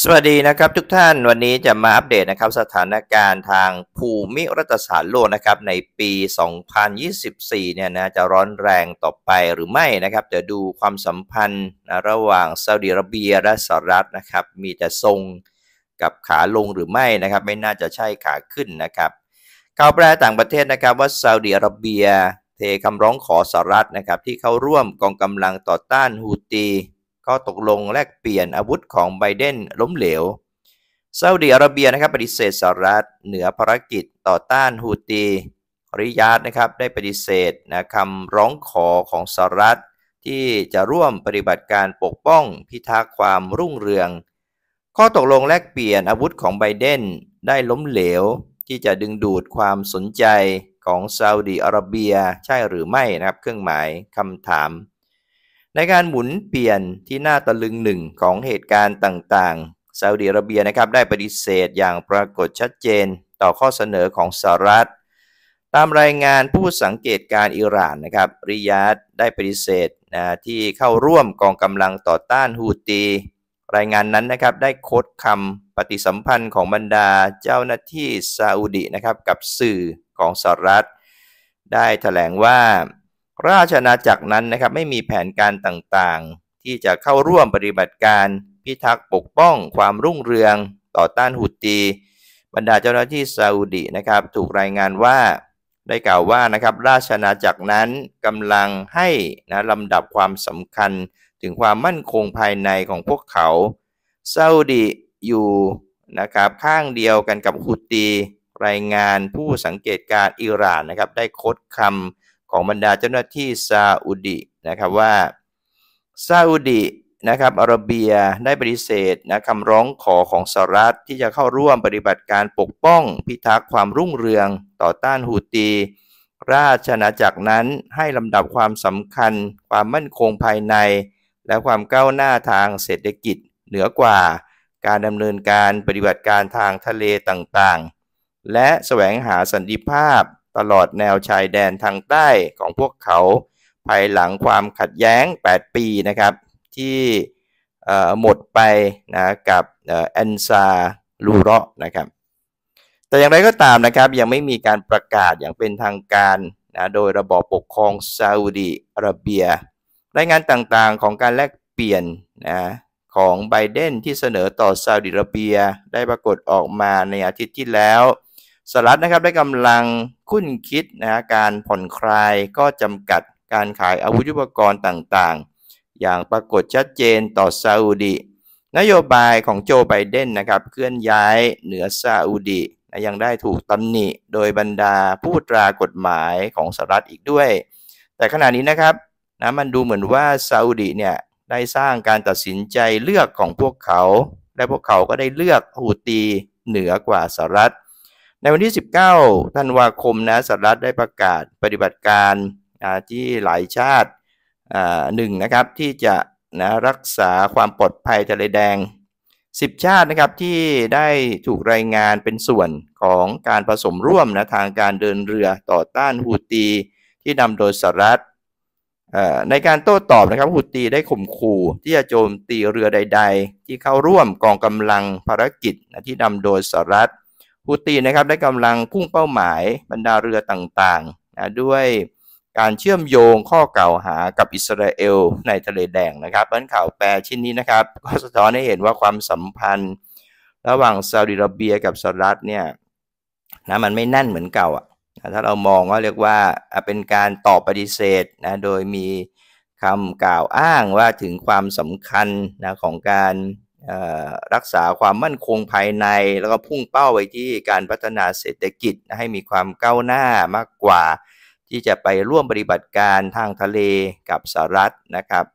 สวัสดีนะครับทุกท่านวันนี้จะมาอัปเดตนะครับสถานการณ์ทางภูมิรัฐศาสตร์โลกนะครับในปี 2024 เนี่ยนะจะร้อนแรงต่อไปหรือไม่นะครับจะดูความสัมพันธ์นะระหว่างซาอุดิอาระเบียและสหรัฐนะครับมีแต่ทรงกับขาลงหรือไม่นะครับไม่น่าจะใช่ขาขึ้นนะครับข่าวแปลต่างประเทศนะครับว่าซาอุดิอาระเบีย เทคำร้องขอสหรัฐนะครับที่เข้าร่วมกองกำลังต่อต้านฮูตีข้อตกลงแลกเปลี่ยนอาวุธของไบเดนล้มเหลว ซาอุดีอาระเบียนะครับปฏิเสธสหรัฐเหนือภารกิจต่อต้านฮูตี ริยาดนะครับได้ปฏิเสธนะคำร้องขอของสหรัฐ ที่จะร่วมปฏิบัติการปกป้องพิทักษ์ความรุ่งเรือง ข้อตกลงแลกเปลี่ยนอาวุธของไบเดนได้ล้มเหลว ที่จะดึงดูดความสนใจของซาอุดีอาระเบีย ใช่หรือไม่นะครับเครื่องหมายคำถามในการหมุนเปลี่ยนที่น่าตะลึงหนึ่งของเหตุการณ์ต่างๆ ซาอุดิอาระเบียนะครับได้ปฏิเสธอย่างปรากฏชัดเจนต่อข้อเสนอของสหรัฐ ตามรายงานผู้สังเกตการอิหร่านนะครับริยาดได้ปฏิเสธนะที่เข้าร่วมกองกำลังต่อต้านฮูตี รายงานนั้นนะครับได้โค้ดคำปฏิสัมพันธ์ของบรรดาเจ้าหน้าที่ซาอุดีนะครับกับสื่อของสหรัฐได้ถแถลงว่าราชอาณาจักรนั้นนะครับไม่มีแผนการต่างๆ ที่จะเข้าร่วมปฏิบัติการพิทักษ์ปกป้องความรุ่งเรืองต่อต้านฮุตตีบรรดาเจ้าหน้าที่ซาอุดีนะครับถูกรายงานว่าได้กล่าวว่านะครับราชอาณาจักรนั้นกำลังให้นะลำดับความสำคัญ ถึงความมั่นคงภายในของพวกเขาซาอุดีอยู่นะครับข้างเดียวกันกับฮุตตีรายงานผู้สังเกตการอิหร่านนะครับได้คดคำของบรรดาเจ้าหน้าที่ซาอุดีนะครับว่าซาอุดีนะครับอาระเบียได้ปฏิเสธนะคำร้องขอของสหรัฐที่จะเข้าร่วมปฏิบัติการปกป้องพิทักษ์ความรุ่งเรืองต่อต้านฮูตี ราชนาาจักรนั้นให้ลำดับความสำคัญ ความมั่นคงภายใน และความก้าวหน้าทางเศรษฐกิจเหนือกว่า การดำเนินการปฏิบัติการทางทะเลต่างๆ และแสวงหาสันติภาพตลอดแนวชายแดนทางใต้ของพวกเขาภายหลังความขัดแย้ง 8 ปีนะครับ ที่หมดไปนะกับแอนซาลูเระนะครับ แต่อย่างไรก็ตามนะครับยังไม่มีการประกาศอย่างเป็นทางการนะโดยระบอบปกครองซาอุดีอาระเบียรายงานต่างๆของการแลกเปลี่ยนนะของไบเดนที่เสนอต่อซาอุดิอาระเบีย ได้ปรากฏออกมาในอาทิตย์ที่แล้วสหรัฐนะครับได้กำลังคุ้นคิดนะการผ่อนคลายก็จำกัดการขายอาวุธยุปกรณ์ต่างๆ อย่างปรากฏชัดเจนต่อซาอุดีนโยบายของโจไบเดนนะครับเคลื่อนย้ายเหนือซาอุดียังได้ถูกตำหนิโดยบรรดาผู้ตรากฎหมายของสหรัฐอีกด้วย แต่ขณะนี้นะครับนะมันดูเหมือนว่าซาอุดีเนี่ยได้สร้างการตัดสินใจเลือกของพวกเขา และพวกเขาก็ได้เลือกฮูตีเหนือกว่าสหรัฐในวันที่ 19ธันวาคมนะสหรัฐได้ประกาศปฏิบัติการที่หลายชาติหนึ่งนะครับที่จะนะรักษาความปลอดภัยทะเลแดง 10 ชาตินะครับที่ได้ถูกรายงานเป็นส่วนของการผสมร่วมนะทางการเดินเรือต่อต้านฮูตีที่นำโดยสหรัฐในการโต้ตอบนะครับฮูตีได้ข่มขู่ ที่จะโจมตีเรือใด ๆ ที่เข้าร่วมกองกำลังภารกิจที่นำโดยสหรัฐฮูตีนะครับ ได้กำลังพุ่งเป้าหมายบรรดาเรือต่างๆนะด้วยการเชื่อมโยงข้อเก่าหากับอิสราเอลในทะเลแดงนะครับเพรนข่าวแปลชิ้นนี้นะครับก็สะท้อนให้เห็นว่าความสัมพันธ์ระหว่างซาอุดิอาระเบียกับสหรัฐเนี่ยนะมันไม่แน่นเหมือนเก่าอ่ะถ้าเรามองว่าเรียกว่าเป็นการตอบปฏิเสธนะโดยมีคำกล่าวอ้างว่าถึงความสำคัญนะของการรักษาความมั่นคงภายในแล้วก็พุ่งเป้าไปที่การพัฒนาเศรษฐกิจให้มีความก้าวหน้ามากกว่า ที่จะไปร่วมปฏิบัติการทางทะเลกับสหรัฐนะครับ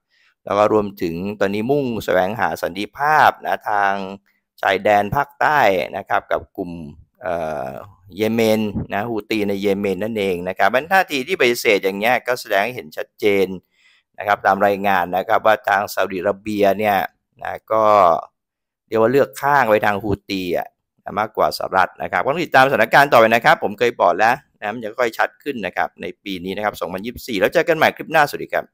แล้วก็รวมถึงตอนนี้มุ่งแสวงหาสันติภาพนะทางชายแดนภาคใต้นะครับกับกลุ่มเยเมนนะฮูตีในเยเมนนั่นเองนะครับบรรทัาทีที่ปฏิเสธอย่างเงี้ยก็แสดงให้เห็นชัดเจนนะครับตามรายงานนะครับ ว่าทางซาอุดิอาระเบียเนี่ยนะก็เรียกว่าเลือกข้างไปทางฮูตีอ่ะ มากกว่าสหรัฐนะครับต้องติดตามสถานการณ์ต่อไปนะครับ ผมเคยบอกแล้วนะมันจะค่อยชัดขึ้นนะครับ ในปีนี้นะครับ2024 แล้วเจอกันใหม่คลิปหน้าสวัสดีครับ